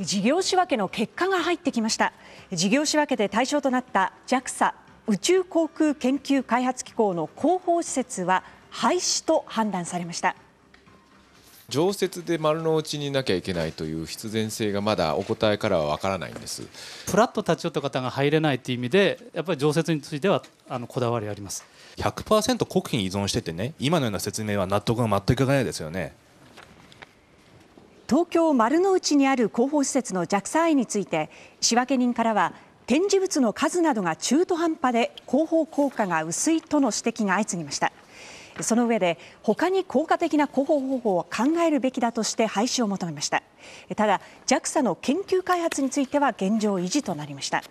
事業仕分けの結果が入ってきました事業仕分けで対象となった JAXA 宇宙航空研究開発機構の広報施設は廃止と判断されました常設で丸の内になきゃいけないという必然性がまだお答えからはわからないんですフラッと立ち寄った方が入れないという意味でやっぱり常設についてはあのこだわりあります100%国費に依存しててね今のような説明は納得が全くいかないですよね東京・丸の内にある広報施設の JAXA 愛について仕分け人からは展示物の数などが中途半端で広報効果が薄いとの指摘が相次ぎましたその上で他に効果的な広報方法を考えるべきだとして廃止を求めましたただ JAXA の研究開発については現状維持となりました